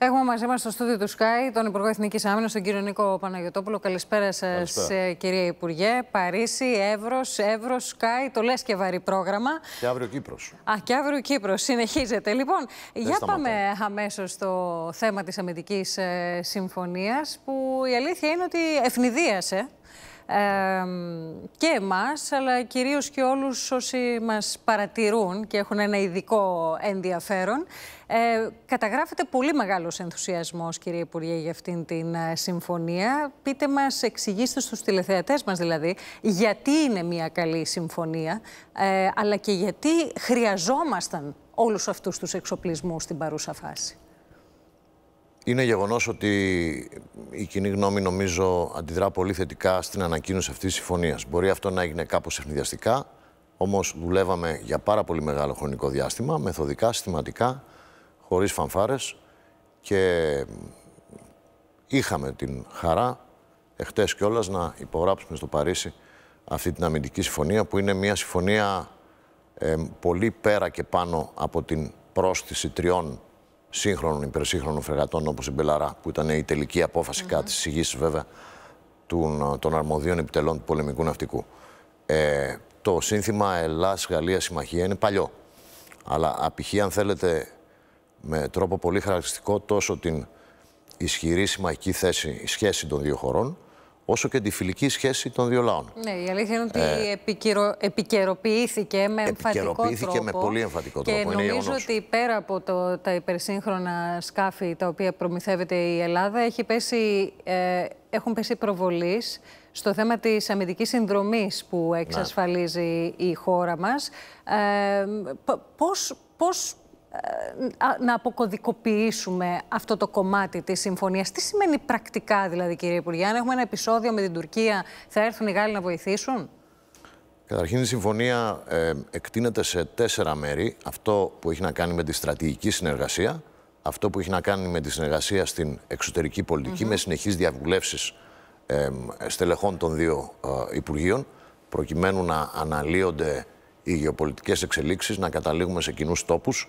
Έχουμε μαζί μας στο στούντιο του Sky τον Υπουργό Εθνικής Άμυνας, τον κύριο Νίκο Παναγιοτόπουλο. Καλησπέρα σας, κύριε Υπουργέ. Παρίσι, Εύρος, Εύρος, Sky, το λες και βαρύ πρόγραμμα. Και αύριο Κύπρος. Α, και αύριο Κύπρος. Συνεχίζεται. Λοιπόν, για πάμε αμέσως στο θέμα της αμυντικής ε, συμφωνίας, που η αλήθεια είναι ότι ευνηδίασε και εμάς, αλλά κυρίως και όλους όσοι μας παρατηρούν και έχουν ένα ειδικό ενδιαφέρον. Ε, καταγράφεται πολύ μεγάλος ενθουσιασμός, κύριε Υπουργέ, για αυτήν την ε, συμφωνία. Πείτε μας, εξηγήστε στους τηλεθεατές μας δηλαδή, γιατί είναι μια καλή συμφωνία, ε, αλλά και γιατί χρειαζόμασταν όλους αυτούς τους εξοπλισμούς στην παρούσα φάση. Είναι γεγονός ότι η κοινή γνώμη νομίζω αντιδρά πολύ θετικά στην ανακοίνωση αυτής της συμφωνίας. Μπορεί αυτό να έγινε κάπως ευνηδιαστικά, όμως δουλεύαμε για πάρα πολύ μεγάλο χρονικό διάστημα, μεθοδικά, συστηματικά, χωρίς φανφάρες και είχαμε την χαρά εχθές κιόλας να υπογράψουμε στο Παρίσι αυτή την αμυντική συμφωνία, που είναι μια συμφωνία πολύ πέρα και πάνω από την πρόσθεση τριών σύγχρονων υπερσύγχρονων φρεγατών όπως η Μπελαρά, που ήταν η τελική απόφαση mm -hmm. κάτι συγγύηση βέβαια των, ε, των αρμοδίων επιτελών του πολεμικού ναυτικού. Ε, το σύνθημα Ελλάς-Γαλλία Συμμαχία είναι παλιό. Αλλά απηχεί, αν θέλετε, με τρόπο πολύ χαρακτηριστικό τόσο την ισχυρή συμμαχική θέση, η σχέση των δύο χωρών, όσο και τη φιλική σχέση των δύο λαών. Ναι, η αλήθεια είναι ότι ε, επικαιροποιήθηκε με τρόπο. επικαιροποιήθηκε με πολύ εμφαντικό τρόπο. Και νομίζω ότι πέρα από το, τα υπερσύγχρονα σκάφη τα οποία προμηθεύεται η Ελλάδα, έχει πέσει, ε, έχουν πέσει προβολής στο θέμα της αμυντικής συνδρομής που ναι. εξασφαλίζει η χώρα μας. Ε, πώς, πώς ε, να αποκωδικοποιήσουμε αυτό το κομμάτι της συμφωνίας. Τι σημαίνει πρακτικά δηλαδή κύριε Υπουργέ, αν έχουμε ένα επεισόδιο με την Τουρκία θα έρθουν οι Γάλλοι να βοηθήσουν. Καταρχήν η συμφωνία ε, εκτείνεται σε τέσσερα μέρη. Αυτό που έχει να κάνει με τη στρατηγική συνεργασία, αυτό που έχει να κάνει με τη συνεργασία στην εξωτερική πολιτική, mm -hmm. με συνεχείς διαβουλεύσεις ε, στελεχών των δύο ε, Υπουργείων, προκειμένου να αναλύονται οι γεωπολιτικές εξελίξεις, να καταλήγουμε σε κοινούς τόπους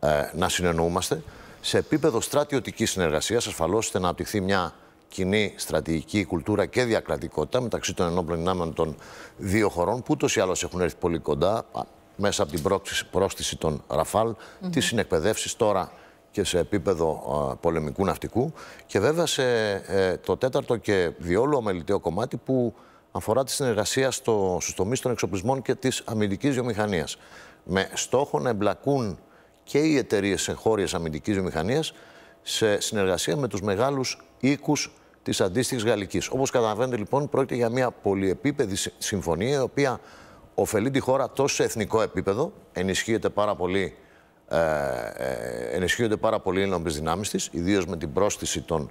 ε, να συνεννοούμαστε. Σε επίπεδο στρατιωτικής συνεργασίας, ασφαλώς ώστε να αναπτυχθεί μια κοινή στρατηγική κουλτούρα και διακρατικότητα μεταξύ των ενόπλων δυνάμεων των δύο χωρών, που ούτως ή άλλως έχουν έρθει πολύ κοντά μέσα από την πρόσκληση των Ραφάλ, mm -hmm. τις συνεκπαιδεύσεις τώρα και σε επίπεδο πολεμικού ναυτικού και βέβαια σε ε, το τέταρτο και διόλου αμεληταίο κομμάτι που αφορά τη συνεργασία στο, στους τομείς των εξοπλισμών και της αμυντικής βιομηχανίας, Με στόχο να εμπλακούν και οι εταιρείες εγχώριες αμυντικής βιομηχανίας σε συνεργασία με τους μεγάλους οίκους της αντίστοιχης Γαλλικής. Όπως καταλαβαίνετε, λοιπόν, πρόκειται για μια πολυεπίπεδη συμφωνία η οποία ωφελεί τη χώρα τόσο σε εθνικό επίπεδο, ενισχύεται πάρα πολύ. Ε, ε ενισχύονται πάρα πολύ οι ενόπλε δυνάμεις της, ιδίως με την πρόσθεση των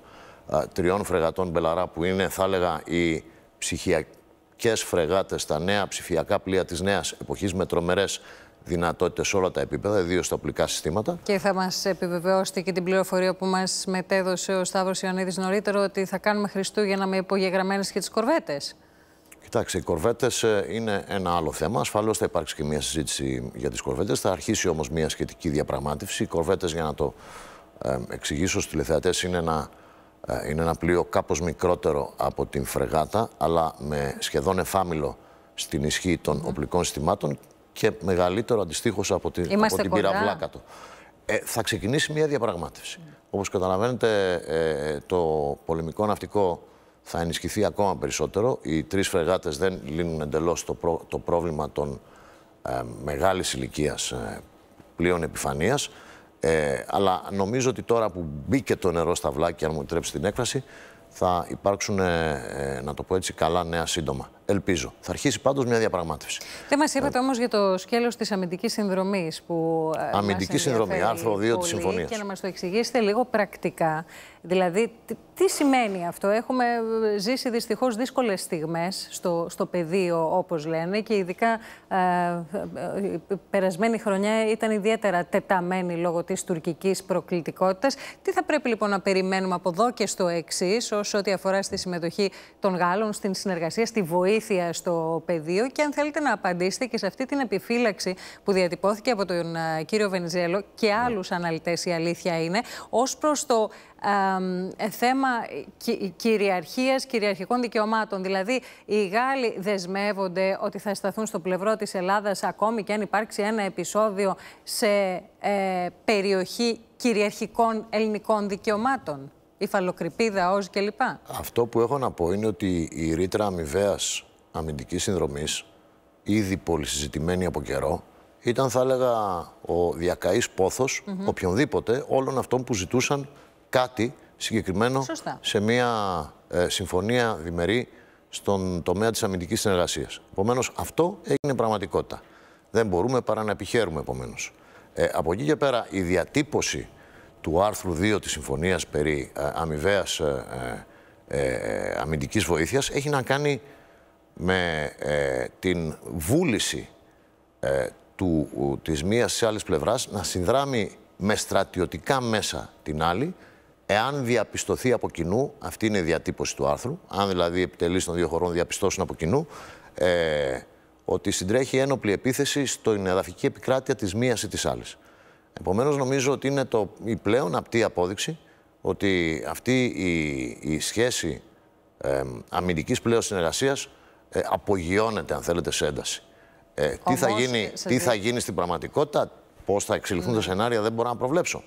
ε, τριών φρεγατών Μπελαρά, που είναι, θα έλεγα, οι ψυχιακές φρεγάτες, τα νέα ψηφιακά πλοία της νέας εποχής με τρομερές δυνατότητες σε όλα τα επίπεδα, ιδίως στα οπλικά συστήματα. Και θα μας επιβεβαιώσετε και την πληροφορία που μας μετέδωσε ο Σταύρος Ιωαννίδης νωρίτερα ότι θα κάνουμε Χριστούγεννα με υπογεγραμμένες και τις κορβέτες. Κοιτάξτε, οι κορβέτες ε, είναι ένα άλλο θέμα. Ασφαλώς θα υπάρξει και μια συζήτηση για τις κορβέτες. Θα αρχίσει όμως μια σχετική διαπραγμάτευση. Οι κορβέτες, για να το ε, εξηγήσω στους τηλεθεατές, είναι ένα. Ε, είναι ένα πλοίο κάπως μικρότερο από την φρεγάτα, αλλά με σχεδόν εφάμιλο στην ισχύ των οπλικών συστημάτων και μεγαλύτερο αντιστοίχως από την, από την πυραυλάκα του. Ε, θα ξεκινήσει μια διαπραγμάτευση. Mm. Όπως καταλαβαίνετε, ε, το πολεμικό ναυτικό θα ενισχυθεί ακόμα περισσότερο. Οι τρεις φρεγάτες δεν λύνουν εντελώς το, πρόβλημα των ε, ηλικία ηλικίας ε, πλοίων επιφανείας. αλλά νομίζω ότι τώρα που μπήκε το νερό στα βλάκια, αν μου επιτρέψει την έκφραση, θα υπάρξουν, να το πω έτσι, καλά νέα σύντομα. Ελπίζω. Θα αρχίσει πάντως μια διαπραγμάτευση. Δεν μας είπατε ε... όμως για το σκέλος της ε, αμυντικής συνδρομής που. Αμυντική συνδρομή, άρθρο 2 τη συμφωνίας. Και να μας το εξηγήσετε λίγο πρακτικά. Δηλαδή, τι, σημαίνει αυτό. Έχουμε ε, ζήσει δυστυχώς δύσκολες στιγμές στο, στο πεδίο, όπως λένε, και ειδικά ε, η περασμένη χρονιά ήταν ιδιαίτερα τεταμένη λόγω της τουρκικής προκλητικότητας. Τι θα πρέπει λοιπόν να περιμένουμε από εδώ και στο εξής, όσο ό,τι αφορά στη συμμετοχή των Γάλλων, στην συνεργασία, στη βοήθεια στο πεδίο και αν θέλετε να απαντήσετε και σε αυτή την επιφύλαξη που διατυπώθηκε από τον ε, κύριο Βενιζέλο και ναι. άλλους αναλυτές η αλήθεια είναι ως προς το ε, θέμα κυριαρχία κυριαρχίας, κυριαρχικών δικαιωμάτων. Δηλαδή, οι Γάλλοι δεσμεύονται ότι θα σταθούν στο πλευρό της Ελλάδας ακόμη και αν υπάρξει ένα επεισόδιο σε ε, περιοχή κυριαρχικών ελληνικών δικαιωμάτων. Η φαλοκρηπίδα, ως κλπ. Αυτό που έχω να πω είναι ότι η ρήτρα αμοιβαίας αμυντικής συνδρομής, ήδη πολυσυζητημένη από καιρό, ήταν θα έλεγα ο διακαής πόθος mm -hmm. οποιονδήποτε όλων αυτών που ζητούσαν κάτι συγκεκριμένο σε μια ε, συμφωνία διμερή στον τομέα της αμυντικής συνεργασίας. Επομένως, αυτό έγινε πραγματικότητα. Δεν μπορούμε παρά να επιχαίρουμε επομένως. Ε, από εκεί και πέρα η διατύπωση του άρθρου 2 της συμφωνίας περί ε, αμοιβαίας ε, ε, ε αμυντικής βοήθειας έχει να κάνει με ε, την βούληση ε, του, της μίας της άλλης πλευράς να συνδράμει με στρατιωτικά μέσα την άλλη, εάν διαπιστωθεί από κοινού, αυτή είναι η διατύπωση του άρθρου, αν δηλαδή επιτελείς των δύο χωρών διαπιστώσουν από κοινού, ε, ότι συντρέχει ένοπλη επίθεση στην εδαφική επικράτεια της μίας ή της άλλης. Επομένως νομίζω ότι είναι το, η πλέον απτή απόδειξη ότι αυτή η, η σχέση ε, αμυντικής πλέον συνεργασίας ε, απογειώνεται, αν θέλετε, σε ένταση. Ε, τι, θα γίνει, τι θα γίνει στην πραγματικότητα, πώς θα εξελιχθούν τα ναι. σενάρια, δεν μπορώ να προβλέψω.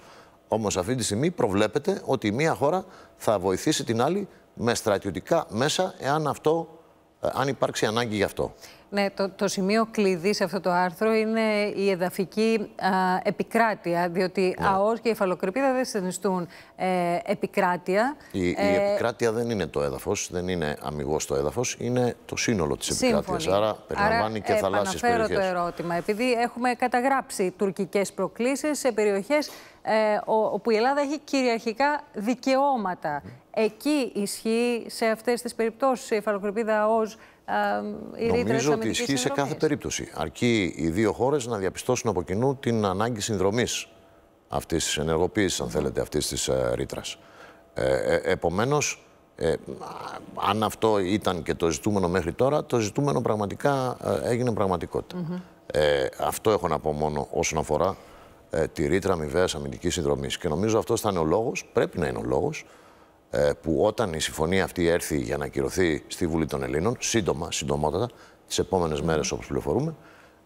Όμω αυτή τη στιγμή προβλέπεται ότι η μία χώρα θα βοηθήσει την άλλη με στρατιωτικά μέσα, εάν αυτό, ε, αν υπάρξει ανάγκη γι' αυτό. Ναι, το, σημείο κλειδί σε αυτό το άρθρο είναι η εδαφική α, επικράτεια, διότι ναι. ΑΟΣ και η υφαλοκρηπίδα δεν συνιστούν ε, επικράτεια. Η, ε, επικράτεια δεν είναι το έδαφος, δεν είναι αμυγός το έδαφος, είναι το σύνολο της επικράτειας, άρα περιλαμβάνει και ε, θαλάσσιες περιοχές. το ερώτημα, επειδή έχουμε καταγράψει τουρκικές προκλήσεις σε περιοχές ε, όπου η Ελλάδα έχει κυριαρχικά δικαιώματα Εκεί ισχύει σε αυτές τις περιπτώσεις η φαλοκρηπίδα ω η Νομίζω ότι ισχύει συνδρομής. σε κάθε περίπτωση. Αρκεί οι δύο χώρες να διαπιστώσουν από κοινού την ανάγκη συνδρομής αυτής της ενεργοποίησης, αν θέλετε, αυτής της ε, ρήτρας. Ε, ε Επομένως, ε, αν αυτό ήταν και το ζητούμενο μέχρι τώρα, το ζητούμενο πραγματικά ε, έγινε πραγματικότητα. ε, αυτό έχω να πω μόνο όσον αφορά τη ρήτρα αμοιβαίας αμυντικής συνδρομής. Και νομίζω αυτός θα είναι ο λόγος, πρέπει να είναι ο λόγος, ε, που όταν η συμφωνία αυτή έρθει για να ακυρωθεί στη Βουλή των Ελλήνων, σύντομα, συντομότατα, τις επόμενες μέρες όπως πληροφορούμε,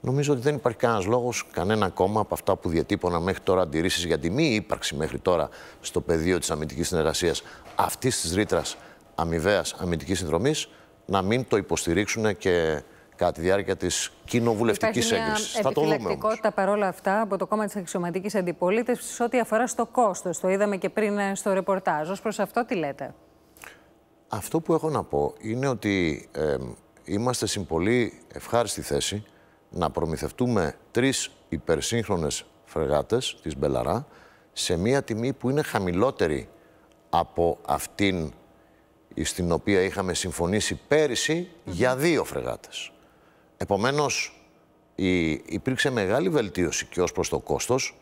νομίζω ότι δεν υπάρχει κανένας λόγος, κανένα κόμμα από αυτά που διατύπωνα μέχρι τώρα αντιρρήσεις για τη μη ύπαρξη μέχρι τώρα στο πεδίο της αμυντικής συνεργασίας αυτής της ρήτρας αμοιβαίας αμυντικής συνδρομής να μην το υποστηρίξουν και κατά τη διάρκεια της κοινοβουλευτικής έγκρισης. Θα το δούμε. παρόλα αυτά από το κόμμα της αξιωματικής αντιπολίτευσης ό,τι αφορά στο κόστος. Το είδαμε και πριν ε, στο ρεπορτάζ. Ως προς αυτό, τι λέτε. Αυτό που έχω να πω είναι ότι είμαστε στην πολύ ευχάριστη θέση να προμηθευτούμε τρεις υπερσύγχρονες φρεγάτες της Μπελαρά σε μία τιμή που είναι χαμηλότερη από αυτήν στην οποία είχαμε συμφωνήσει πέρυσι για δύο φρεγάτες. Επομένως, υπήρξε μεγάλη βελτίωση και ως προς το κόστος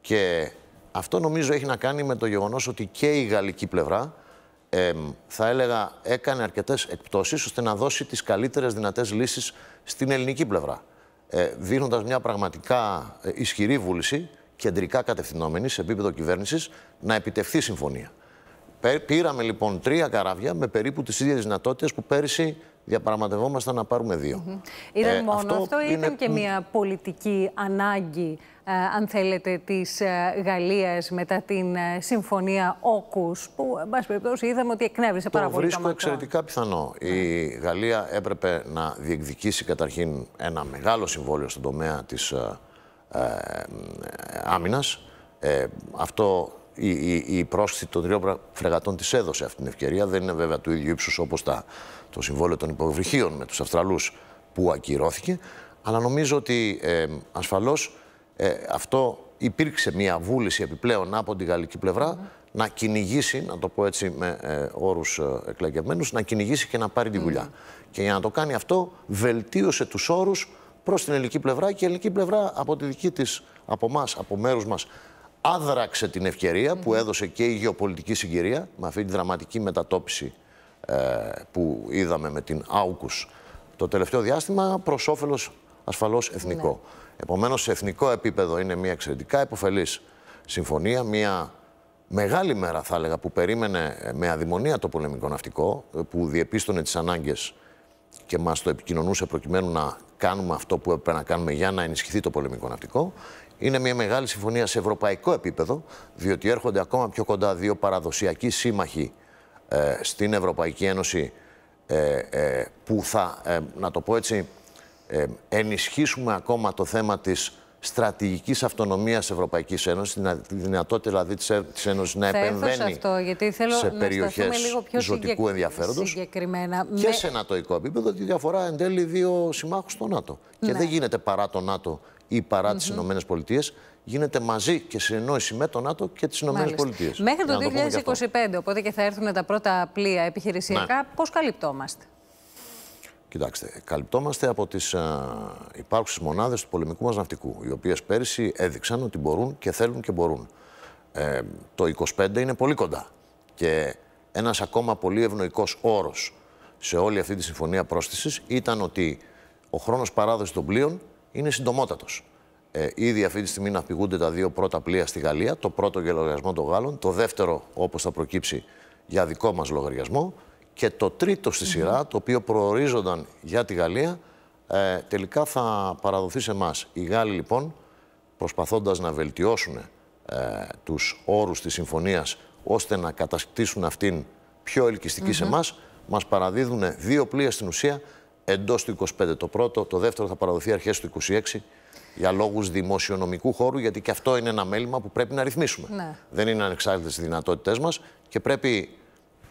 και αυτό νομίζω έχει να κάνει με το γεγονός ότι και η γαλλική πλευρά θα έλεγα έκανε αρκετές εκπτώσεις ώστε να δώσει τις καλύτερες δυνατές λύσεις στην ελληνική πλευρά. Ε, μια πραγματικά ε, ισχυρή βούληση, κεντρικά κατευθυνόμενη σε επίπεδο κυβέρνησης, να επιτευχθεί συμφωνία. Πήραμε λοιπόν τρία καράβια με περίπου τις ίδιες δυνατότητες που πέρυσι διαπραγματευόμασταν να πάρουμε δύο. Ήταν ε, μόνο αυτό, ή ήταν και μια πολιτική ανάγκη, ε, αν θέλετε, της ε, Γαλλίας μετά την ε, συμφωνία Όκους, που, εν πάση περιπτώσει, είδαμε ότι εκνεύρισε πάρα πολύ. Το βρίσκω εξαιρετικά πιθανό. Η ναι. Γαλλία έπρεπε να διεκδικήσει καταρχήν ένα μεγάλο συμβόλαιο στον τομέα της ε, άμυνας. αυτό η, η, η πρόσκληση των τριών φρεγατών της έδωσε αυτή την ευκαιρία. Δεν είναι βέβαια του ίδιου ύψους όπως το συμβόλαιο των υποβρυχίων με τους Αυστραλούς που ακυρώθηκε. Αλλά νομίζω ότι ε, ασφαλώ αυτό υπήρξε μια βούληση επιπλέον από την γαλλική πλευρά να κυνηγήσει, να το πω έτσι με ε, όρους ε, να κυνηγήσει και να πάρει τη δουλειά. Και για να το κάνει αυτό βελτίωσε τους όρους προς την ελληνική πλευρά και η ελληνική πλευρά από τη δική της από εμά, από μέρους μας άδραξε την ευκαιρία που έδωσε και η γεωπολιτική συγκυρία με αυτή τη δραματική μετατόπιση ε, που είδαμε με την Άουκους το τελευταίο διάστημα προς όφελος ασφαλώς εθνικό. Ναι. Επομένως σε εθνικό επίπεδο είναι μια εξαιρετικά υποφελής συμφωνία, μια μεγάλη μέρα θα έλεγα που περίμενε ε, με αδημονία το πολεμικό ναυτικό ε, που διεπίστωνε τις ανάγκες και μας το επικοινωνούσε προκειμένου να κάνουμε αυτό που έπρεπε να κάνουμε για να ενισχυθεί το πολεμικό ναυτικό. Είναι μια μεγάλη συμφωνία σε ευρωπαϊκό επίπεδο, διότι έρχονται ακόμα πιο κοντά δύο παραδοσιακοί σύμμαχοι ε, στην Ευρωπαϊκή Ένωση ε, ε, που θα, να το πω έτσι, ενισχύσουμε ακόμα το θέμα της στρατηγικής αυτονομίας Ευρωπαϊκής Ένωσης, τη δυνατότητα δηλαδή της Ένωσης να επεμβαίνει αυτό, γιατί θέλω σε να περιοχές λίγο πιο ζωτικού ενδιαφέροντος συγκεκριμένα. και σε νατοϊκό επίπεδο, διότι διαφορά εν τέλει δύο συμμάχους στο ΝΑΤΟ. Και ναι. δεν γίνεται παρά το ΝΑΤΟ ή παρά mm -hmm. τις ΗΠΑ, γίνεται μαζί και συνεννόηση με τον ΝΑΤΟ και τις ΗΠΑ. Μέχρι το 2025, οπότε και θα έρθουν τα πρώτα πλοία επιχειρησιακά, ναι. πώς καλυπτόμαστε. Κοιτάξτε, καλυπτόμαστε από τις ε, υπάρχουσες μονάδες του πολεμικού μας ναυτικού, οι οποίες πέρυσι έδειξαν ότι μπορούν και θέλουν και μπορούν. Ε, το 2025 είναι πολύ κοντά. Και ένας ακόμα πολύ ευνοϊκός όρος σε όλη αυτή τη συμφωνία πρόσθεσης ήταν ότι ο χρόνος παράδοσης των πλοίων είναι συντομότατος. Ε, ήδη αυτή τη στιγμή να πηγούνται τα δύο πρώτα πλοία στη Γαλλία. Το πρώτο για λογαριασμό των Γάλλων, το δεύτερο, όπως θα προκύψει, για δικό μας λογαριασμό. Και το τρίτο στη σειρά, το οποίο προορίζονταν για τη Γαλλία, ε, τελικά θα παραδοθεί σε εμάς. Οι Γάλλοι, λοιπόν, προσπαθώντας να βελτιώσουν ε, τους όρους της συμφωνίας ώστε να καταστήσουν αυτήν πιο ελκυστική σε εμάς, μας παραδίδουν δύο πλοία στην ουσία εντός του 25 το πρώτο, το δεύτερο θα παραδοθεί αρχές του 26 για λόγους δημοσιονομικού χώρου, γιατί και αυτό είναι ένα μέλημα που πρέπει να ρυθμίσουμε. Ναι. Δεν είναι ανεξάρτητες οι δυνατότητές μας και πρέπει,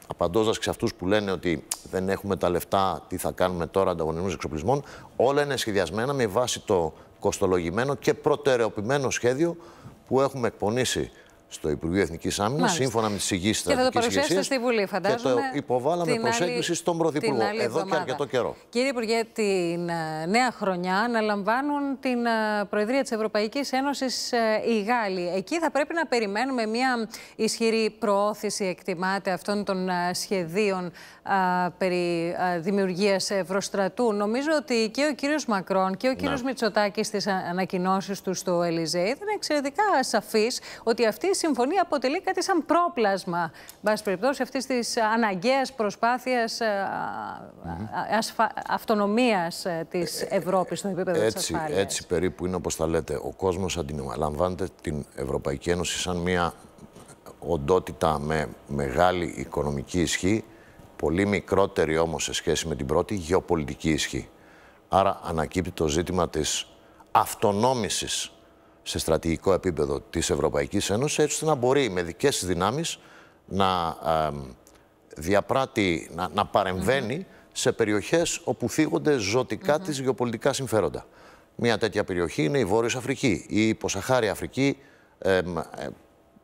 απαντώντας σε αυτούς που λένε ότι δεν έχουμε τα λεφτά, τι θα κάνουμε τώρα, ανταγωνισμούς εξοπλισμών, όλα είναι σχεδιασμένα με βάση το κοστολογημένο και προτεραιοποιημένο σχέδιο που έχουμε εκπονήσει στο Υπουργείο Εθνικής Άμυνας, σύμφωνα με τις ηγήσει της Και θα το παρουσιάσετε στη Βουλή, φαντάζομαι. Και το υποβάλαμε προ στον Πρωθυπουργό εδώ εβδομάδα. και αρκετό καιρό. Κύριε Υπουργέ, την ε, νέα χρονιά αναλαμβάνουν την ε, Προεδρία της Ευρωπαϊκής Ένωσης ε, οι Γάλλοι. Εκεί θα πρέπει να περιμένουμε μια ισχυρή προώθηση, εκτιμάται, αυτών των σχεδίων περί δημιουργίας Ευρωστρατού. Νομίζω ότι και ο κύριος Μακρόν και ο κύριος ναι. Μητσοτάκης στις ανακοινώσεις του στο Ελιζέ ήταν εξαιρετικά σαφείς ότι αυτή η συμφωνία αποτελεί κάτι σαν πρόπλασμα, μπας περιπτώσει, αυτής της αναγκαίας προσπάθειας ε, ε, ασφα... αυτονομίας ε, της Ευρώπης στο επίπεδο έτσι, της Έτσι περίπου είναι όπως τα λέτε. Ο κόσμος αντιλαμβάνεται την Ευρωπαϊκή Ένωση σαν μια οντότητα με μεγάλη οικονομική ισχύ, πολύ μικρότερη όμως σε σχέση με την πρώτη γεωπολιτική ισχύ. Άρα ανακύπτει το ζήτημα της αυτονόμησης σε στρατηγικό επίπεδο της Ευρωπαϊκής Ένωσης, έτσι ώστε να μπορεί με δικές της δυνάμεις να ε, διαπράττει, να, να παρεμβαίνει σε περιοχές όπου θίγονται ζωτικά mm γεωπολιτικά συμφέροντα. Μία τέτοια περιοχή είναι η Βόρειος Αφρική ή η Ποσαχάρη Αφρική ε, ε,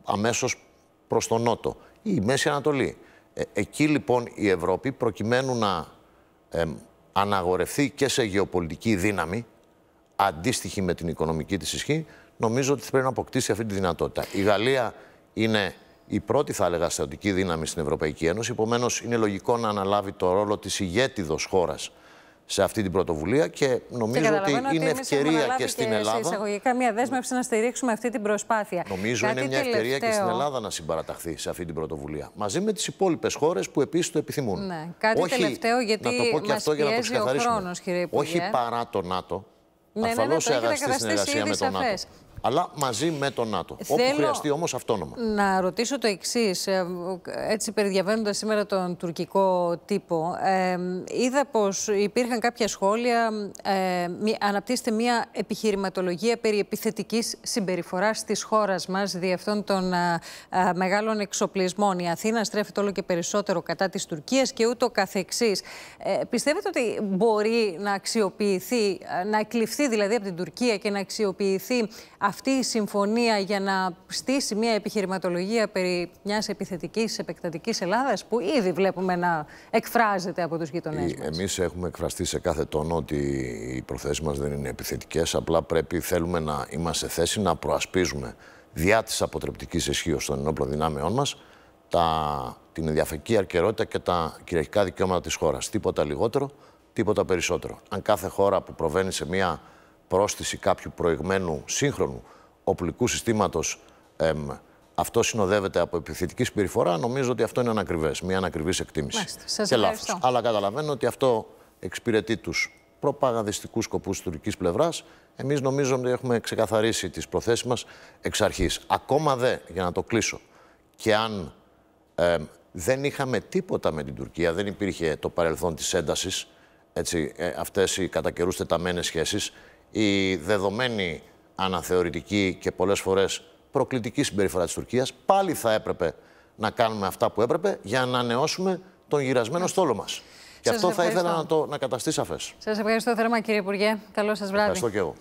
αμέσως προς τον Νότο ή η Μέση Ανατολή. Ε, εκεί λοιπόν η μεση ανατολη εκει προκειμένου να ε, αναγορευτεί και σε γεωπολιτική δύναμη αντίστοιχη με την οικονομική της ισχύ νομίζω ότι πρέπει να αποκτήσει αυτή τη δυνατότητα. Η Γαλλία είναι η πρώτη, θα έλεγα, στρατιωτική δύναμη στην Ευρωπαϊκή Ένωση. Επομένως, είναι λογικό να αναλάβει το ρόλο της ηγέτιδος χώρας σε αυτή την πρωτοβουλία και νομίζω ότι είναι ότι ευκαιρία και στην Ελλάδα. Σε εισαγωγικά μια δέσμευση να στηρίξουμε αυτή την προσπάθεια. Νομίζω Κάτι είναι μια τελευταίο. ευκαιρία και στην Ελλάδα να συμπαραταχθεί σε αυτή την πρωτοβουλία. Μαζί με τις υπόλοιπες χώρες που επίσης το επιθυμούν. Ναι. Κάτι Όχι, τελευταίο, γιατί να το πω και αυτό για να το Χρόνος, Όχι παρά το ΝΑΤΟ. Ναι, ναι, ναι Αφαλώς ναι, το τον αλλά μαζί με τον ΝΑΤΟ. όπου χρειαστεί όμως αυτόνομα. Να ρωτήσω το εξής. Ε, έτσι, περιδιαβαίνοντας σήμερα τον τουρκικό τύπο, ε, είδα πως υπήρχαν κάποια σχόλια. Ε, αναπτύσσεται μια επιχειρηματολογία περί επιθετικής συμπεριφοράς της χώρας μας δι' αυτών των ε, ε, μεγάλων εξοπλισμών. Η Αθήνα στρέφεται όλο και περισσότερο κατά της Τουρκίας και ούτω καθεξής. Ε, πιστεύετε ότι μπορεί να αξιοποιηθεί, να εκλειφθεί δηλαδή από την Τουρκία και να αξιοποιηθεί αυτή η συμφωνία για να στήσει μια επιχειρηματολογία περί μιας επιθετικής, επεκτατικής Ελλάδας που ήδη βλέπουμε να εκφράζεται από τους γειτονές ε, μας. Εμείς έχουμε εκφραστεί σε κάθε τόνο ότι οι προθέσεις μας δεν είναι επιθετικές, απλά πρέπει, θέλουμε να είμαστε θέση να προασπίζουμε διά της αποτρεπτικής ισχύω των ενόπλων δυνάμεών μας τα, την ενδιαφεκή αρκερότητα και τα κυριαρχικά δικαιώματα της χώρας. Τίποτα λιγότερο, τίποτα περισσότερο. Αν κάθε χώρα που προβαίνει σε μια πρόσθεση κάποιου προηγμένου σύγχρονου οπλικού συστήματος αυτό συνοδεύεται από επιθετική συμπεριφορά, νομίζω ότι αυτό είναι ανακριβές. Μια ανακριβής εκτίμηση. Μάλιστα, και λάθος. Αλλά καταλαβαίνω ότι αυτό εξυπηρετεί τους προπαγανδιστικούς σκοπούς της τουρκικής πλευράς. Εμείς νομίζω ότι έχουμε ξεκαθαρίσει τις προθέσεις μας εξ αρχής. Ακόμα δε, για να το κλείσω, και αν ε, δεν είχαμε τίποτα με την Τουρκία, δεν υπήρχε το παρελθόν της έντασης, ε, αυτές οι κατά καιρούς τεταμένες σχέσεις, η δεδομένη αναθεωρητική και πολλές φορές προκλητική συμπεριφορά της Τουρκίας, πάλι θα έπρεπε να κάνουμε αυτά που έπρεπε για να ανανεώσουμε τον γυρασμένο στόλο μας. Και αυτό θα ήθελα να το να καταστεί σαφές. Σας ευχαριστώ θερμά κύριε Υπουργέ. Καλό σας βράδυ. Ευχαριστώ και εγώ.